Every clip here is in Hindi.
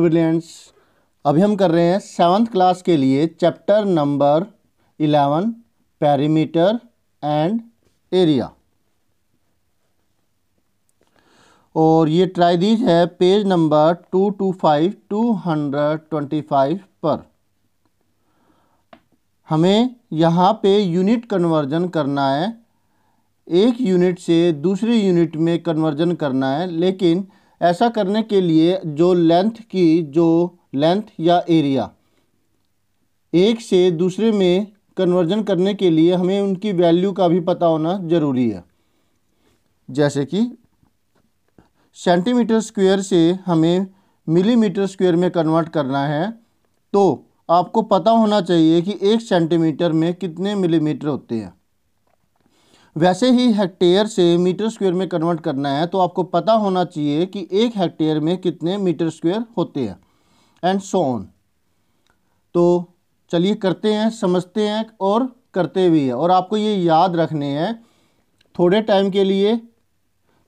ब्रिलियंट्स अभी हम कर रहे हैं सेवन्थ क्लास के लिए chapter number eleven perimeter and area और ये ट्राइडीज है page number two two five two hundred twenty five पर हमें यहाँ पे यूनिट कन्वर्जन करना है एक यूनिट से दूसरी यूनिट में कन्वर्जन करना है लेकिन ऐसा करने के लिए जो लेंथ की जो लेंथ या एरिया एक से दूसरे में कन्वर्जन करने के लिए हमें उनकी वैल्यू का भी पता होना ज़रूरी है जैसे कि सेंटीमीटर स्क्वायर से हमें मिलीमीटर स्क्वायर में कन्वर्ट करना है तो आपको पता होना चाहिए कि एक सेंटीमीटर में कितने मिलीमीटर होते हैं वैसे ही हेक्टेयर से मीटर स्क्वायर में कन्वर्ट करना है तो आपको पता होना चाहिए कि एक हेक्टेयर में कितने मीटर स्क्वायर होते हैं एंड सो ऑन तो चलिए करते हैं समझते हैं और करते भी हैं और आपको ये याद रखने हैं थोड़े टाइम के लिए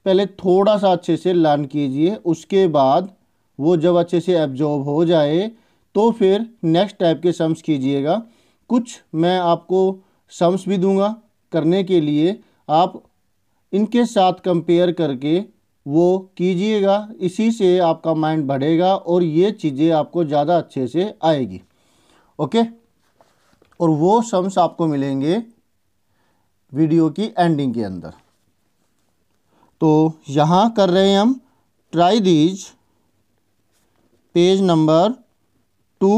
पहले थोड़ा सा अच्छे से लर्न कीजिए उसके बाद वो जब अच्छे से एब्जॉर्ब हो जाए तो फिर नेक्स्ट टाइप के सम्स कीजिएगा कुछ मैं आपको सम्स भी दूंगा करने के लिए आप इनके साथ कंपेयर करके वो कीजिएगा इसी से आपका माइंड बढ़ेगा और ये चीज़ें आपको ज़्यादा अच्छे से आएगी ओके और वो सम्स आपको मिलेंगे वीडियो की एंडिंग के अंदर तो यहाँ कर रहे हैं हम try these page number two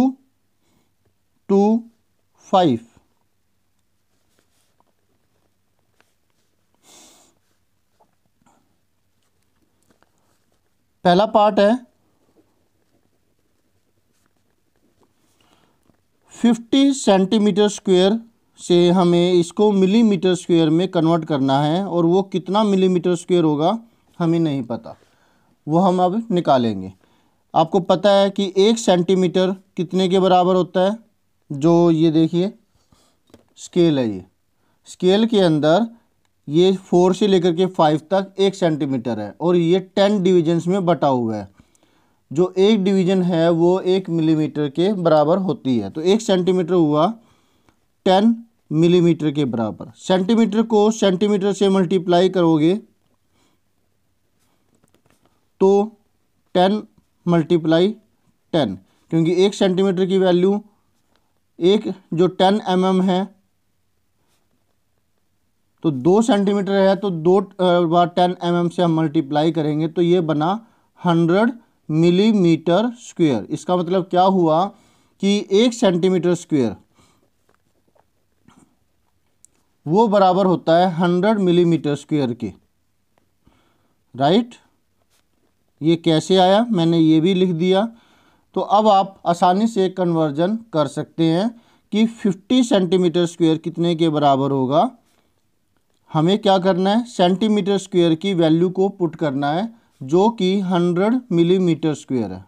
two five पहला पार्ट है फिफ्टी सेंटीमीटर स्क्वायर से हमें इसको मिलीमीटर स्क्वायर में कन्वर्ट करना है और वो कितना मिलीमीटर स्क्वायर होगा हमें नहीं पता वो हम अब निकालेंगे आपको पता है कि एक सेंटीमीटर कितने के बराबर होता है जो ये देखिए स्केल है ये स्केल के अंदर ये फोर से लेकर के फाइव तक एक सेंटीमीटर है और ये टेन डिविजन्स में बटा हुआ है जो एक डिवीजन है वो एक मिलीमीटर के बराबर होती है तो एक सेंटीमीटर हुआ टेन मिलीमीटर के बराबर सेंटीमीटर को सेंटीमीटर से मल्टीप्लाई करोगे तो टेन मल्टीप्लाई टेन क्योंकि एक सेंटीमीटर की वैल्यू एक जो टेन एम mm है तो दो सेंटीमीटर है तो दो बार टेन एम mm से हम मल्टीप्लाई करेंगे तो ये बना हंड्रेड मिलीमीटर स्क्वेयर इसका मतलब क्या हुआ कि एक सेंटीमीटर स्क्वेयर वो बराबर होता है हंड्रेड मिलीमीटर स्क्वेयर के राइट ये कैसे आया मैंने ये भी लिख दिया तो अब आप आसानी से कन्वर्जन कर सकते हैं कि 50 सेंटीमीटर स्क्वायर कितने के बराबर होगा हमें क्या करना है सेंटीमीटर स्क्वायर की वैल्यू को पुट करना है जो कि 100 मिलीमीटर स्क्वायर है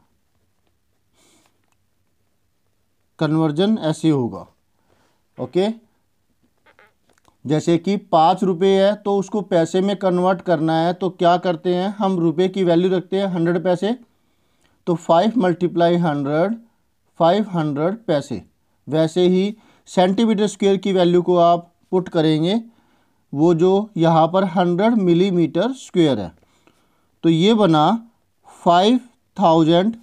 कन्वर्जन ऐसे होगा ओके जैसे कि पाँच रुपये है तो उसको पैसे में कन्वर्ट करना है तो क्या करते हैं हम रुपए की वैल्यू रखते हैं हंड्रेड पैसे तो five multiply hundred five hundred पैसे वैसे ही सेंटीमीटर स्क्वायर की वैल्यू को आप पुट करेंगे वो जो यहाँ पर हंड्रेड मिलीमीटर स्क्वेयर है तो ये बना फाइव थाउजेंड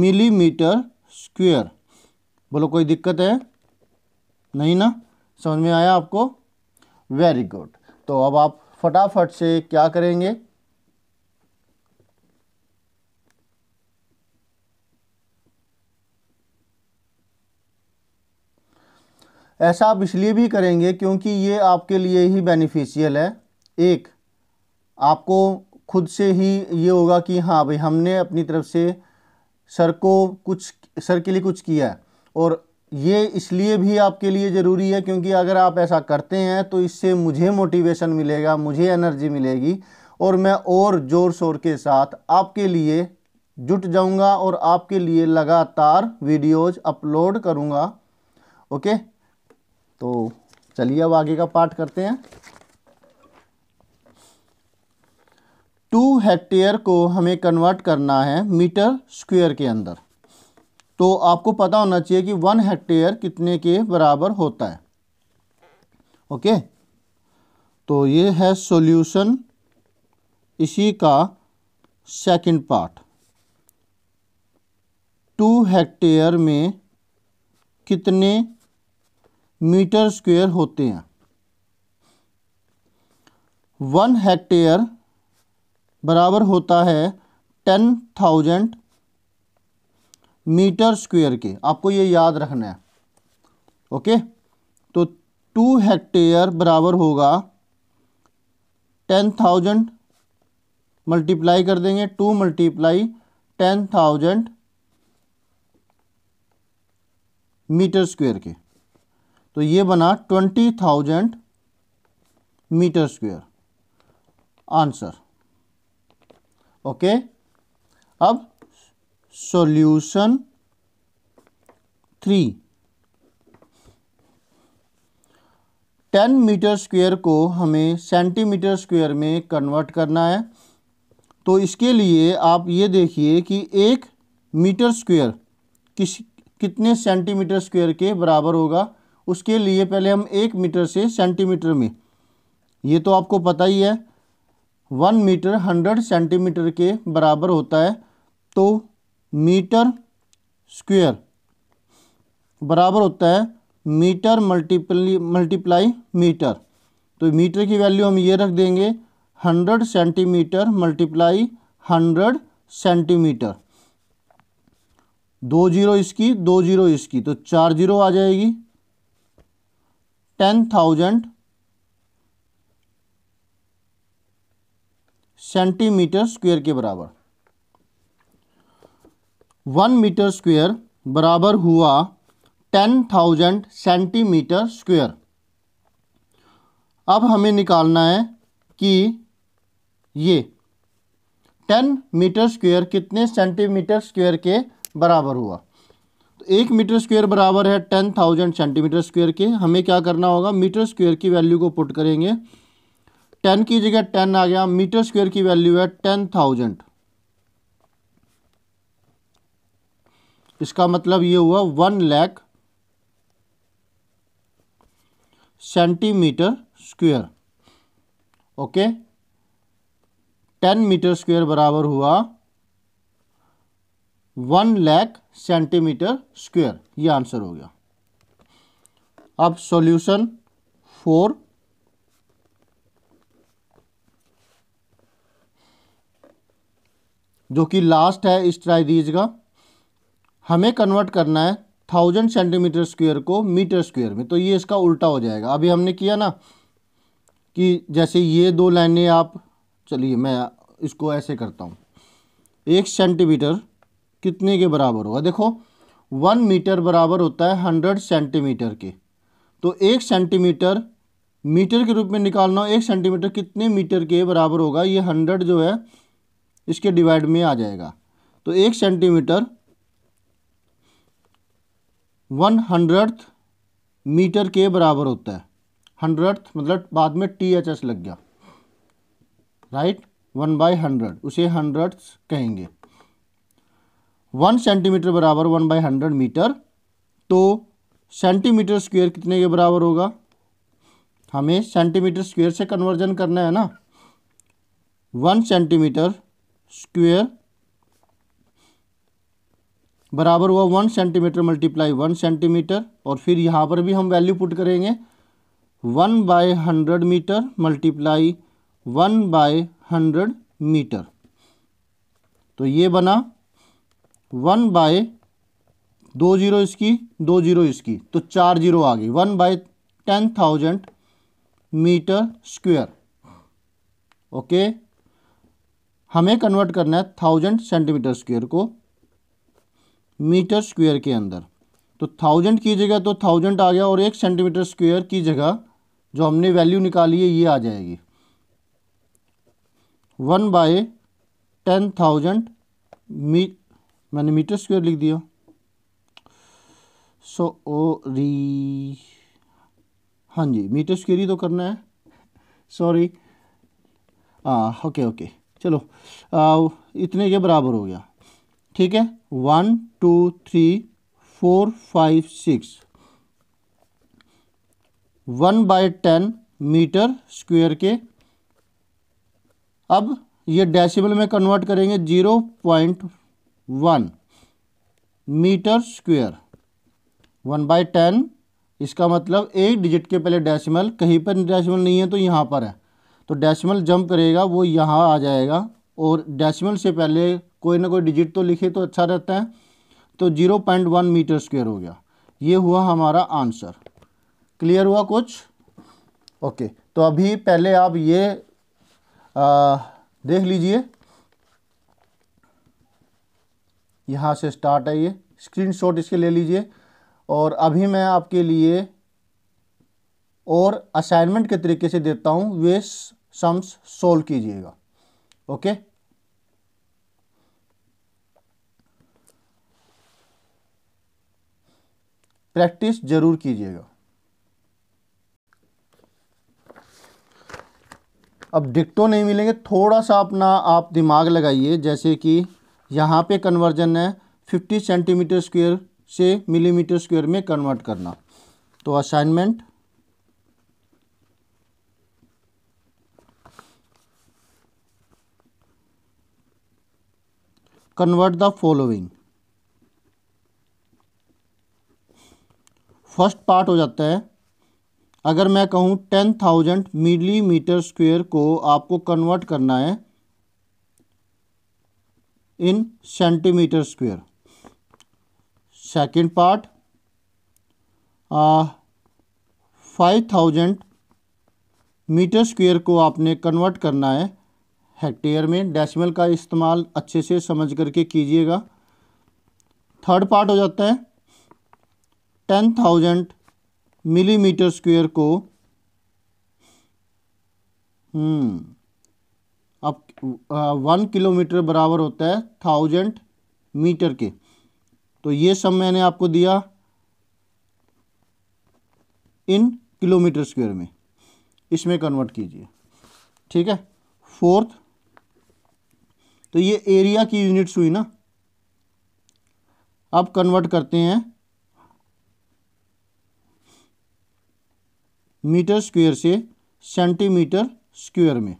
मिलीमीटर स्क्वेयर बोलो कोई दिक्कत है नहीं ना समझ में आया आपको वेरी गुड तो अब आप फटाफट से क्या करेंगे ऐसा आप इसलिए भी करेंगे क्योंकि ये आपके लिए ही बेनिफिशियल है एक आपको खुद से ही ये होगा कि हाँ भाई हमने अपनी तरफ से सर को कुछ सर के लिए कुछ किया है और ये इसलिए भी आपके लिए ज़रूरी है क्योंकि अगर आप ऐसा करते हैं तो इससे मुझे मोटिवेशन मिलेगा मुझे एनर्जी मिलेगी और मैं और ज़ोर शोर के साथ आपके लिए जुट जाऊंगा और आपके लिए लगातार वीडियोज़ अपलोड करूंगा ओके तो चलिए अब आगे का पाठ करते हैं टू हेक्टेयर को हमें कन्वर्ट करना है मीटर स्क्वायर के अंदर तो आपको पता होना चाहिए कि वन हेक्टेयर कितने के बराबर होता है ओके तो ये है सॉल्यूशन इसी का सेकंड पार्ट टू हेक्टेयर में कितने मीटर स्क्वायर होते हैं वन हेक्टेयर बराबर होता है टेन थाउजेंड मीटर स्क्वायर के आपको ये याद रखना है ओके तो टू हेक्टेयर बराबर होगा टेन थाउजेंड मल्टीप्लाई कर देंगे two multiply ten thousand metre square के तो ये बना twenty thousand metre square answer okay अब solution three ten metre square को हमें सेंटीमीटर स्क्वेयर में कन्वर्ट करना है तो इसके लिए आप ये देखिए कि एक मीटर स्क्वेयर किस कितने सेंटीमीटर स्क्वेयर के बराबर होगा उसके लिए पहले हम एक मीटर से सेंटीमीटर में ये तो आपको पता ही है वन मीटर हंड्रेड सेंटीमीटर के बराबर होता है तो मीटर स्क्वेयर बराबर होता है मीटर मल्टीप्ली मल्टीप्लाई मीटर तो मीटर की वैल्यू हम ये रख देंगे hundred centimetre multiply hundred centimetre दो जीरो इसकी दो जीरो इसकी तो चार जीरो आ जाएगी टेन थाउजेंड सेंटीमीटर स्क्वायर के बराबर वन मीटर स्क्वायर बराबर हुआ टेन थाउजेंड सेंटीमीटर स्क्वायर अब हमें निकालना है कि ये टेन मीटर स्क्वायर कितने सेंटीमीटर स्क्वायर के बराबर हुआ एक मीटर स्क्वायर बराबर है टेन थाउजेंड सेंटीमीटर स्क्वायर के हमें क्या करना होगा मीटर स्क्वायर की वैल्यू को पुट करेंगे टेन की जगह टेन आ गया मीटर स्क्वायर की वैल्यू है टेन थाउजेंड इसका मतलब ये हुआ one lakh centimetre square okay ten metre square बराबर हुआ वन लैख सेंटीमीटर स्क्वेयर ये आंसर हो गया अब सॉल्यूशन फोर जो कि लास्ट है इस ट्राइडीज का हमें कन्वर्ट करना है थाउजेंड सेंटीमीटर स्क्वेयर को मीटर स्क्वेयर में तो ये इसका उल्टा हो जाएगा अभी हमने किया ना कि जैसे ये दो लाइनें आप चलिए मैं इसको ऐसे करता हूँ एक सेंटीमीटर कितने के बराबर होगा देखो वन मीटर बराबर होता है हंड्रेड सेंटीमीटर के तो एक सेंटीमीटर मीटर के रूप में निकालना हो एक सेंटीमीटर कितने मीटर के बराबर होगा ये हंड्रेड जो है इसके डिवाइड में आ जाएगा तो एक सेंटीमीटर वन हंड्रेड मीटर के बराबर होता है हंड्रेड मतलब बाद में टी एच एस लग गया राइट वन बाई हंड्रेड उसे हंड्रेड कहेंगे वन सेंटीमीटर बराबर वन बाई हंड्रेड मीटर तो सेंटीमीटर स्क्वायर कितने के बराबर होगा हमें सेंटीमीटर स्क्वायर से कन्वर्जन करना है ना वन सेंटीमीटर स्क्वेयर बराबर हुआ one centimetre multiply one centimetre और फिर यहाँ पर भी हम वैल्यू पुट करेंगे one by hundred metre multiply one by hundred metre तो ये बना वन बाय दो जीरो इसकी दो जीरो इसकी तो चार जीरो आ गई one by ten thousand metre square okay हमें कन्वर्ट करना है थाउजेंड सेंटीमीटर स्क्वेयर को मीटर स्क्वेयर के अंदर तो थाउजेंड की जगह तो थाउजेंड आ गया और एक सेंटीमीटर स्क्वेयर की जगह जो हमने वैल्यू निकाली है ये आ जाएगी वन बाय टेन थाउजेंड मी मैंने मीटर स्क्वायर लिख दिया सो ओ री हाँ जी मीटर स्क्वायर ही तो करना है सॉरी हाँ ओके ओके चलो आ, इतने के बराबर हो गया ठीक है one two three four five six one by ten metre square के अब ये डेसिबल में कन्वर्ट करेंगे zero point one metre square one by ten इसका मतलब एक डिजिट के पहले डेसिमल कहीं पर डेसिमल नहीं है तो यहाँ पर है तो डेसिमल जंप करेगा वो यहाँ आ जाएगा और डेसिमल से पहले कोई ना कोई डिजिट तो लिखे तो अच्छा रहता है तो zero point one metre square हो गया ये हुआ हमारा आंसर क्लियर हुआ कुछ ओके तो अभी पहले आप ये आ, देख लीजिए यहाँ से स्टार्ट है ये स्क्रीनशॉट इसके ले लीजिए और अभी मैं आपके लिए और असाइनमेंट के तरीके से देता हूँ वे सम्स सोल्व कीजिएगा ओके प्रैक्टिस जरूर कीजिएगा अब डिक्टो नहीं मिलेंगे थोड़ा सा अपना आप दिमाग लगाइए जैसे कि यहाँ पे कन्वर्जन है 50 सेंटीमीटर स्क्वायर से मिलीमीटर स्क्वायर में कन्वर्ट करना तो assignment convert the following first part हो जाता है अगर मैं कहूँ टेन थाउजेंड मिलीमीटर स्क्वेयर को आपको कन्वर्ट करना है in centimetre square second part five thousand metre square को आपने कन्वर्ट करना है हेक्टेयर में डेसिमल का इस्तेमाल अच्छे से समझ करके कीजिएगा थर्ड पार्ट हो जाता है टेन थाउजेंड मिलीमीटर स्क्वेयर को हम्म, वन किलोमीटर बराबर होता है थाउजेंड मीटर के तो ये सब मैंने आपको दिया इन किलोमीटर स्क्वायर में इसमें कन्वर्ट कीजिए ठीक है फोर्थ तो ये एरिया की यूनिट्स हुई ना अब कन्वर्ट करते हैं मीटर स्क्वायर से सेंटीमीटर स्क्वायर में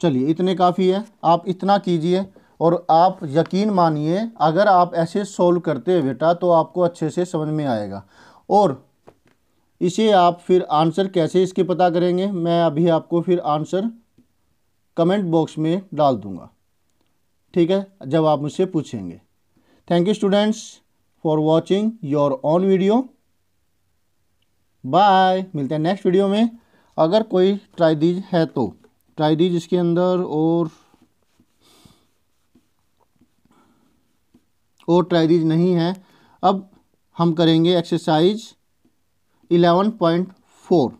चलिए इतने काफ़ी है आप इतना कीजिए और आप यकीन मानिए अगर आप ऐसे सोल्व करते हैं बेटा तो आपको अच्छे से समझ में आएगा और इसे आप फिर आंसर कैसे इसके पता करेंगे मैं अभी आपको फिर आंसर कमेंट बॉक्स में डाल दूँगा ठीक है जब आप मुझसे पूछेंगे thank you students for watching your on video bye मिलते हैं नेक्स्ट वीडियो में अगर कोई ट्राई दीज है तो टाइडीज इसके अंदर और और ट्राइडीज नहीं है अब हम करेंगे एक्सरसाइज इलेवन पॉइंट फोर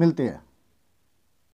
मिलते हैं